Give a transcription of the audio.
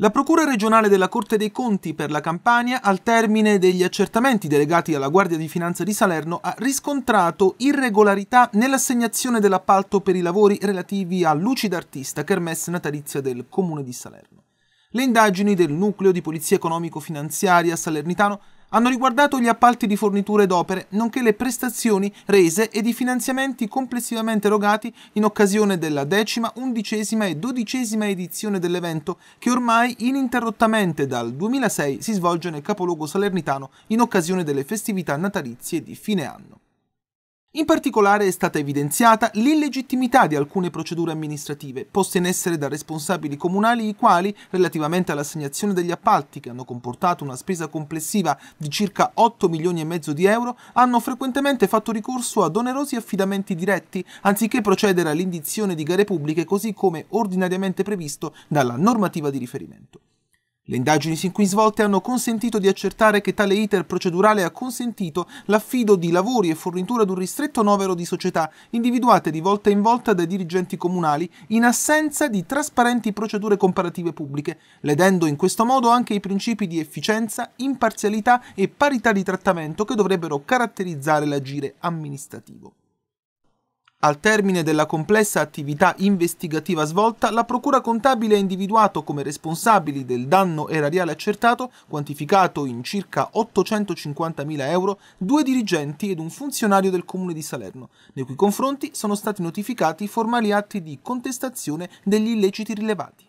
La Procura regionale della Corte dei Conti per la Campania, al termine degli accertamenti delegati alla Guardia di Finanza di Salerno, ha riscontrato irregolarità nell'assegnazione dell'appalto per i lavori relativi a Lucida Artista, Kermesse natalizia del Comune di Salerno. Le indagini del Nucleo di Polizia Economico-Finanziaria Salernitano hanno riguardato gli appalti di forniture d'opere, nonché le prestazioni rese ed i finanziamenti complessivamente erogati in occasione della decima, undicesima e dodicesima edizione dell'evento che ormai ininterrottamente dal 2006 si svolge nel capoluogo salernitano in occasione delle festività natalizie di fine anno. In particolare è stata evidenziata l'illegittimità di alcune procedure amministrative poste in essere da responsabili comunali i quali, relativamente all'assegnazione degli appalti che hanno comportato una spesa complessiva di circa 8 milioni e mezzo di euro, hanno frequentemente fatto ricorso ad onerosi affidamenti diretti anziché procedere all'indizione di gare pubbliche così come ordinariamente previsto dalla normativa di riferimento. Le indagini sin qui svolte hanno consentito di accertare che tale iter procedurale ha consentito l'affido di lavori e fornitura ad un ristretto novero di società individuate di volta in volta dai dirigenti comunali in assenza di trasparenti procedure comparative pubbliche, ledendo in questo modo anche i principi di efficienza, imparzialità e parità di trattamento che dovrebbero caratterizzare l'agire amministrativo. Al termine della complessa attività investigativa svolta, la Procura contabile ha individuato come responsabili del danno erariale accertato, quantificato in circa 850.000 euro, due dirigenti ed un funzionario del Comune di Salerno, nei cui confronti sono stati notificati formali atti di contestazione degli illeciti rilevati.